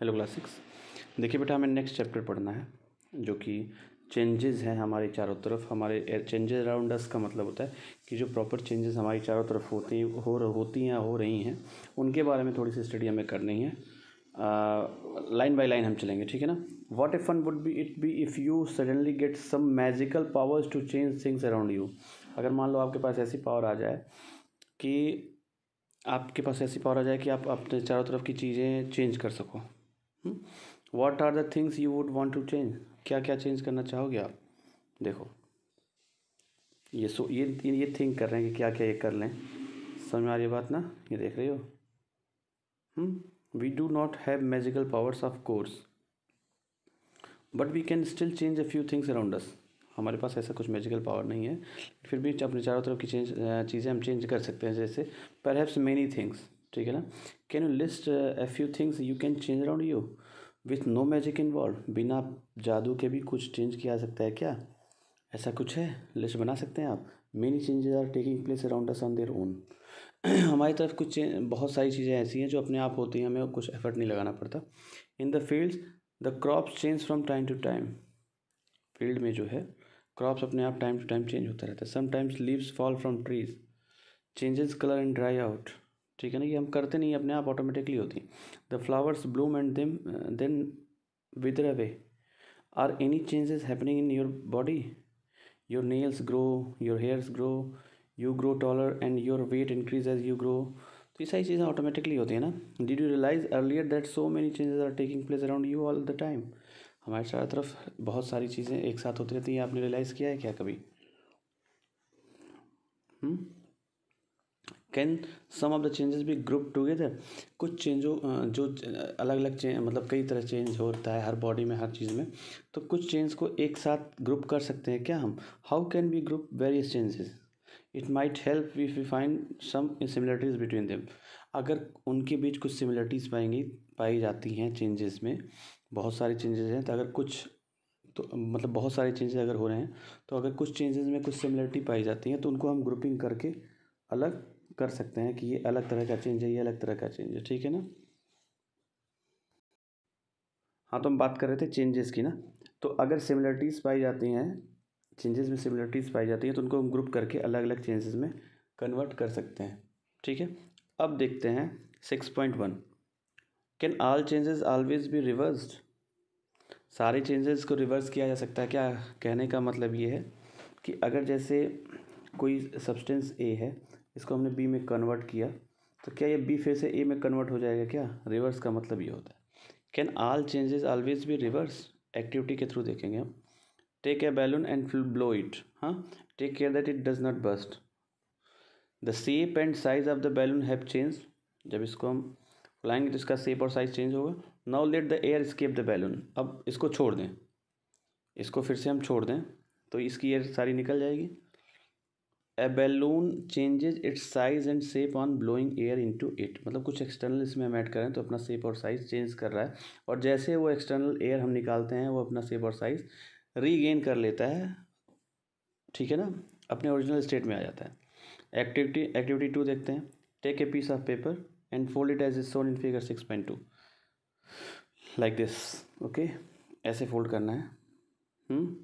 Hello class six देखिए बेटा हमें नेक्स्ट चैप्टर पढ़ना है जो कि चेंजेस हैं हमारे चारों तरफ हमारे चेंजेस अराउंड अस का मतलब होता है कि जो प्रॉपर चेंजेस हमारी चारों तरफ होती हो होती हैं हो रही हैं उनके बारे में थोड़ी सी स्टडी हमें करनी है लाइन बाय लाइन हम चलेंगे ठीक है ना what if one would be it be if you suddenly get some magical powers to change things around you अगर मान लो आपके पास ऐसी पावर आ जाए कि आपके पास ऐसी पावर आ जाए कि आप अपने चारों तरफ की चीज़ें चेंज कर सको what are the things you would want to change क्या क्या चेंज करना चाहोगे आप देखो ये सो ये ये थिंक कर रहे हैं कि क्या क्या ये कर लें समझ में आ रही बात ना ये देख रही हो we do not have magical powers of course but we can still change a few things around us हमारे पास ऐसा कुछ मैजिकल पावर नहीं है फिर भी अपने चारों तरफ की चेंज चीज़ें हम चेंज कर सकते हैं जैसे पर हैप्स मैनी थिंग्स ठीक है ना can you list a few things you can change around you with no magic involve बिना जादू के भी कुछ चेंज किया जा सकता है क्या ऐसा कुछ है लिस्ट बना सकते हैं आप many changes are taking place around us on their own हमारी तरफ कुछ बहुत सारी चीज़ें ऐसी हैं जो अपने आप होती हैं हमें कुछ एफर्ट नहीं लगाना पड़ता in the fields the crops change from time to time field में जो है क्रॉप्स अपने आप टाइम टू टाइम चेंज होता रहता है sometimes leaves fall from trees changes colour and dry out ठीक है ना ये हम करते नहीं अपने आप ऑटोमेटिकली होती हैं the flowers bloom and them then wither away are any changes happening in your body your nails grow your hairs grow you grow taller and your weight increase as you grow तो ये सारी चीज़ें automatically होती हैं ना did you realise earlier that so many changes are taking place around you all the time हमारे चारों तरफ बहुत सारी चीज़ें एक साथ होती रहती हैं आपने रियलाइज़ किया है क्या कभी हुँ? Hmm? Can some of the changes भी ग्रुप टुगेदर कुछ चेंजों जो अलग अलग चें मतलब कई तरह चेंज होता है हर बॉडी में हर चीज़ में तो कुछ चेंज को एक साथ ग्रुप कर सकते हैं क्या हम how can be group various changes it might help if we find some similarities between them अगर उनके बीच कुछ सिमिलरिटीज़ पाएंगी पाई जाती हैं चेंजेस में बहुत सारे चेंजेस हैं तो अगर कुछ तो मतलब बहुत सारे चेंजेस अगर हो रहे हैं तो अगर कुछ चेंजेस में कुछ सिमिलरिटी पाई जाती हैं तो उनको हम ग्रुपिंग करके अलग कर सकते हैं कि ये अलग तरह का चेंज है ये अलग तरह का चेंज है ठीक है ना हाँ तो हम बात कर रहे थे चेंजेस की ना तो अगर सिमिलरिटीज़ पाई जाती हैं चेंजेस में सिमिलरिटीज़ पाई जाती हैं तो उनको हम ग्रुप करके अलग अलग चेंजेस में कन्वर्ट कर सकते हैं ठीक है अब देखते हैं six point one can all changes always be reversed सारे चेंजेस को रिवर्स किया जा सकता है क्या कहने का मतलब ये है कि अगर जैसे कोई सब्सटेंस ए है इसको हमने बी में कन्वर्ट किया तो क्या ये बी फिर से ए में कन्वर्ट हो जाएगा क्या रिवर्स का मतलब ये होता है can all changes always be reverse activity के थ्रू देखेंगे हम take a balloon and blow it हाँ take care that it does not burst the shape and size of the balloon have change जब इसको हम फुलाएंगे तो इसका सेप और साइज चेंज होगा now let the air escape the balloon अब इसको छोड़ दें इसको फिर से हम छोड़ दें तो इसकी एयर सारी निकल जाएगी a balloon changes its size and shape on blowing air to it मतलब कुछ एक्सटर्नल इसमें हम ऐड करें तो अपना सेप और साइज चेंज कर रहा है और जैसे वो एक्सटर्नल एयर हम निकालते हैं वो अपना सेप और साइज रीगेन कर लेता है ठीक है ना अपने ओरिजिनल स्टेट में आ जाता है एक्टिविटी एक्टिविटी टू देखते हैं take a piece of paper and fold it as is shown in figure six point two like this okay ऐसे फोल्ड करना है हुँ? हम्म?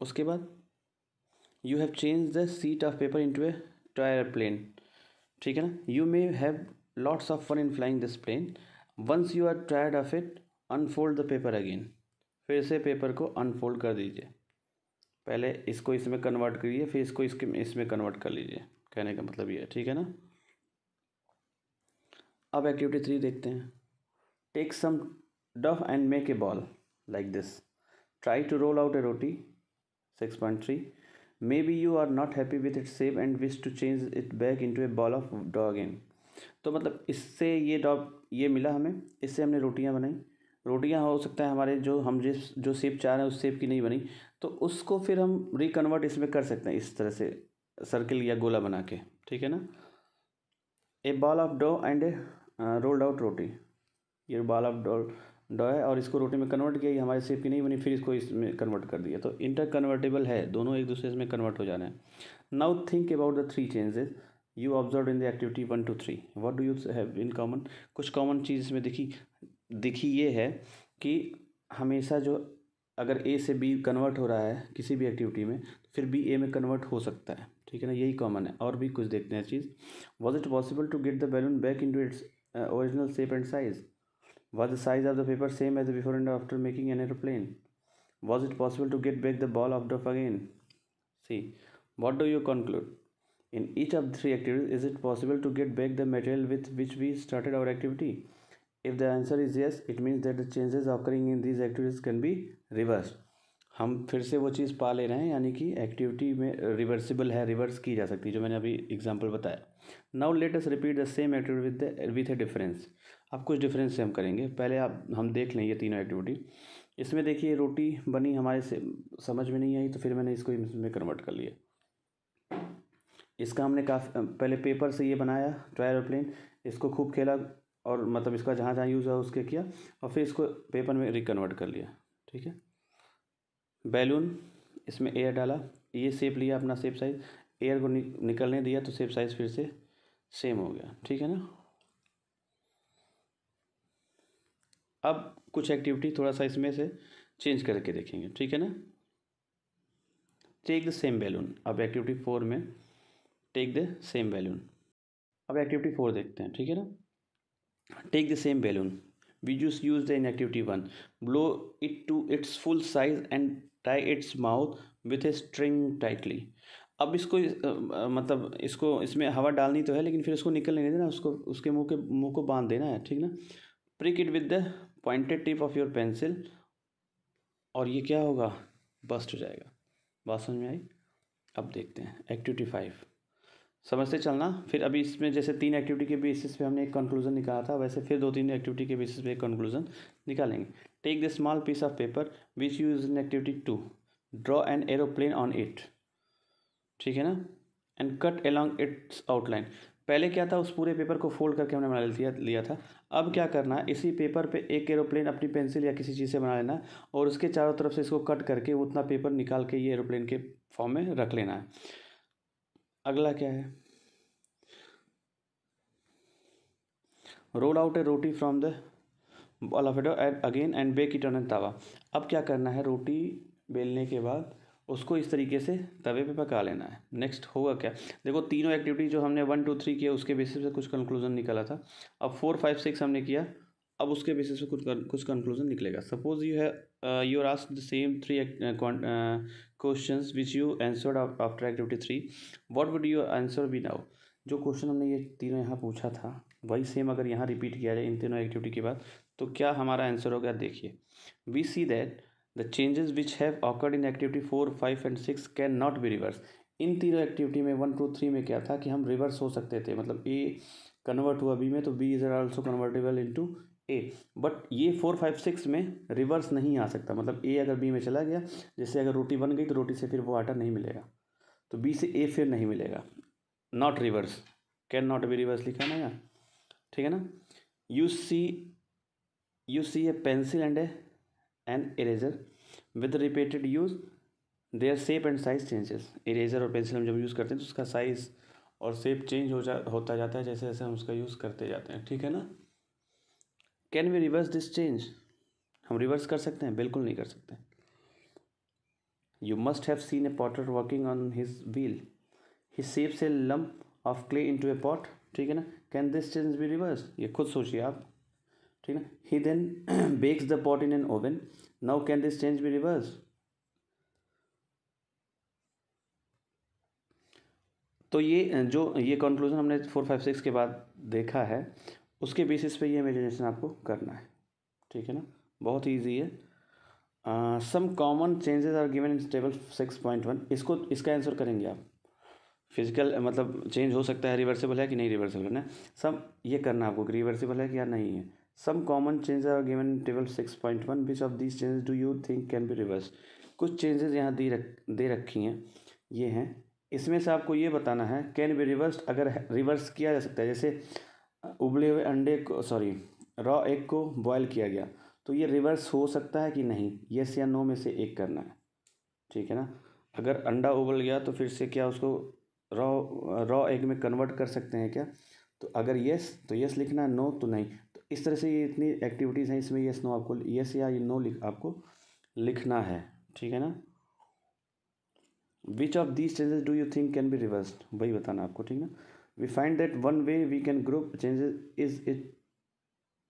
उसके बाद you have change the sheet of paper to a toy airplane ठीक है ना you may have lots of fun in flying this plane once you are tired of it unfold the paper again फिर से paper को unfold कर दीजिए पहले इसको इसमें कन्वर्ट करिए फिर इसको इसके इसमें कन्वर्ट कर लीजिए कहने का मतलब ये है ठीक है ना अब एक्टिविटी थ्री देखते हैं take some dough and make a ball like this try to roll out a roti six point three may be you are not happy with it save and wish to change it back into a ball of dough again तो मतलब इससे ये dog ये मिला हमें इससे हमने रोटियाँ बनाई रोटियाँ हो सकता है हमारे जो हम जिस जो सेप चाह रहे हैं उस सेप की नहीं बनी तो उसको फिर हम रिकन्वर्ट इसमें कर सकते हैं इस तरह से सर्किल या गोला बना के ठीक है ना a ball of dough and a rolled out roti ये बॉल ऑफ डो डॉय और इसको रोटी में कन्वर्ट किया ये हमारे सेप की नहीं बनी फिर इसको इसमें कन्वर्ट कर दिया तो इंटर कन्वर्टेबल है दोनों एक दूसरे इसमें कन्वर्ट हो जाना है now think about the three changes you observe in the activity one two three what do you have in common कुछ कॉमन चीज़ इसमें दिखी दिखी ये है कि हमेशा जो अगर ए से बी कन्वर्ट हो रहा है किसी भी एक्टिविटी में तो फिर बी ए में कन्वर्ट हो सकता है ठीक है ना यही कॉमन है और भी कुछ देखते हैं चीज़ was it possible to get the balloon back into its original shape and size Was the size of the paper same as before and after making an aeroplane? Was it possible to get back the ball of off again? See, What do you conclude? In each of three activities, is it possible to get back the material with which we started our activity? If the answer is yes, it means that the changes occurring in these activities can be reversed. हम फिर से वो चीज़ पा ले रहे हैं यानी कि एक्टिविटी में रिवर्सिबल है रिवर्स की जा सकती है जो मैंने अभी एग्जांपल बताया now let us repeat the same activity with with a difference अब कुछ डिफरेंस से हम करेंगे पहले आप हम देख लें ये तीनों एक्टिविटी इसमें देखिए रोटी बनी हमारे से समझ में नहीं आई तो फिर मैंने इसको इसमें कन्वर्ट कर लिया इसका हमने काफ़ी पहले पेपर से ये बनाया ट्रायर एरोप्लेन इसको खूब खेला और मतलब इसका जहाँ जहाँ यूज़ हुआ उसके किया और फिर इसको पेपर में रिकन्वर्ट कर लिया ठीक है बैलून इसमें एयर डाला ये सेप लिया अपना सेप साइज़ एयर को निकलने दिया तो सेप साइज़ फिर से सेम हो गया ठीक है ना अब कुछ एक्टिविटी थोड़ा सा इसमें से चेंज करके देखेंगे ठीक है ना टेक द सेम बैलून अब एक्टिविटी फोर में टेक द सेम बैलून अब एक्टिविटी फोर देखते हैं ठीक है ना take the same balloon juice use the in activity one blow it to its full size and tie its mouth with a string tightly अब इसको आ, मतलब इसको इसमें हवा डालनी तो है लेकिन फिर इसको निकलने नहीं देना उसको उसके मुंह के मुंह को बांध देना है ठीक ना prick it with the pointed tip of your pencil और ये क्या होगा बस्ट हो जाएगा बात समझ में आई अब देखते हैं एक्टिविटी फाइव समझते चलना फिर अभी इसमें जैसे तीन एक्टिविटी के बेसिस पे हमने एक कंक्लूजन निकाला था वैसे फिर दो तीन एक्टिविटी के बेसिस पे एक कंक्लूजन निकालेंगे take the small piece of paper which use in activity to draw an aeroplane on it ठीक है ना and cut along its outline पहले क्या था उस पूरे पेपर को फोल्ड करके हमने बना लिया लिया था अब क्या करना है इसी पेपर पे एक एरोप्लेन अपनी पेंसिल या किसी चीज़ से बना लेना और उसके चारों तरफ से इसको कट करके उतना पेपर निकाल के ये एरोप्लेन के फॉर्म में रख लेना है अगला क्या है roll out a roti from the अलाफेडो एट again and bake it on an tawa अब क्या करना है रोटी बेलने के बाद उसको इस तरीके से तवे पे पका लेना है नेक्स्ट होगा क्या देखो तीनों एक्टिविटी जो हमने वन टू थ्री किया उसके बेसिस पे कुछ कंक्लूजन निकला था अब फोर फाइव सिक्स हमने किया अब उसके बेसिस पे कुछ कुछ कंक्लूजन निकलेगा सपोज यू है you are ask the same three question which you answered after activity three what would you answer be now जो क्वेश्चन हमने ये तीनों यहाँ पूछा था वही सेम अगर यहाँ रिपीट किया जाए इन तीनों एक्टिविटी के बाद तो क्या हमारा आंसर होगा देखिए we see that the changes which have occurred in activity four five and six can not be reverse इन तीनों एक्टिविटी में वन टू थ्री में क्या था कि हम रिवर्स हो सकते थे मतलब ए कन्वर्ट हुआ बी में तो B is also convertible into A but ये फोर फाइव सिक्स में रिवर्स नहीं आ सकता मतलब ए अगर बी में चला गया जैसे अगर रोटी बन गई तो रोटी से फिर वो आटा नहीं मिलेगा तो बी से ए फिर नहीं मिलेगा not reverse can not be reverse लिखा ना यार ठीक है ना you see you see a pencil and a an eraser with repeated use their shape and size changes eraser और पेंसिल हम जब यूज़ करते हैं तो उसका साइज़ और सेप चेंज हो जा होता जाता है जैसे जैसे हम उसका यूज़ करते जाते हैं ठीक है ना can we reverse this change हम रिवर्स कर सकते हैं बिल्कुल नहीं कर सकते you must have seen a potter working on his wheel he shapes a lump of clay into a pot ठीक है ना can this change be reverse ये खुद सोचिए आप ठीक ना he then bakes the pot in an oven now can this change be reverse तो ये जो ये कंक्लूजन हमने फोर फाइव सिक्स के बाद देखा है उसके बेसिस पे ये इमेजिनेशन आपको करना है ठीक है ना बहुत ईजी है some common changes are given in table six point one इसको इसका आंसर करेंगे आप फिजिकल मतलब चेंज हो सकता है रिवर्सिबल है कि नहीं रिवर्सिबल है ना सब ये करना आपको कि रिवर्सिबल है कि या नहीं है some common changes are given table six point one which of this changes do you think can be reverse कुछ चेंजेस यहाँ दे रख दे रखी हैं ये हैं इसमें से आपको ये बताना है कैन बी रिवर्स अगर रिवर्स किया जा सकता है जैसे उबले हुए अंडे को सॉरी रॉ एग को बॉयल किया गया तो ये रिवर्स हो सकता है कि नहीं येस या नो में से एक करना है ठीक है ना अगर अंडा उबल गया तो फिर से क्या उसको रॉ रॉ एग में कन्वर्ट कर सकते हैं क्या तो अगर येस तो येस लिखना नो तो नहीं तो इस तरह से ये इतनी एक्टिविटीज़ हैं इसमें येस नो आपको येस या ये नो लिख आपको लिखना है ठीक है ना which of these changes do you think can be reversed वही बताना आपको ठीक है ना we find that one way we can group changes is it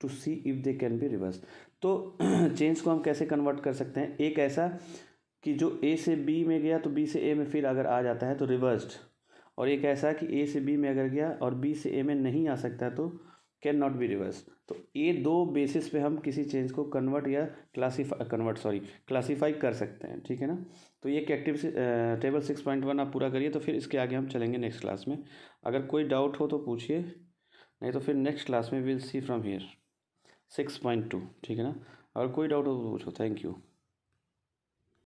to see if they can be reverse तो चेंज को हम कैसे कन्वर्ट कर सकते हैं एक ऐसा कि जो ए से बी में गया तो बी से ए में फिर अगर आ जाता है तो रिवर्स्ड और एक ऐसा है कि ए से बी में अगर गया और बी से ए में नहीं आ सकता तो कैन नॉट बी रिवर्स तो ये दो बेसिस पे हम किसी चेंज को कन्वर्ट या क्लासीफाई कन्वर्ट सॉरी क्लासीफाई कर सकते हैं ठीक है ना तो ये active table six point one आप पूरा करिए तो फिर इसके आगे हम चलेंगे नेक्स्ट क्लास में अगर कोई डाउट हो तो पूछिए नहीं तो फिर नेक्स्ट क्लास में will see from here six point two ठीक है ना अगर कोई डाउट हो तो पूछो थैंक यू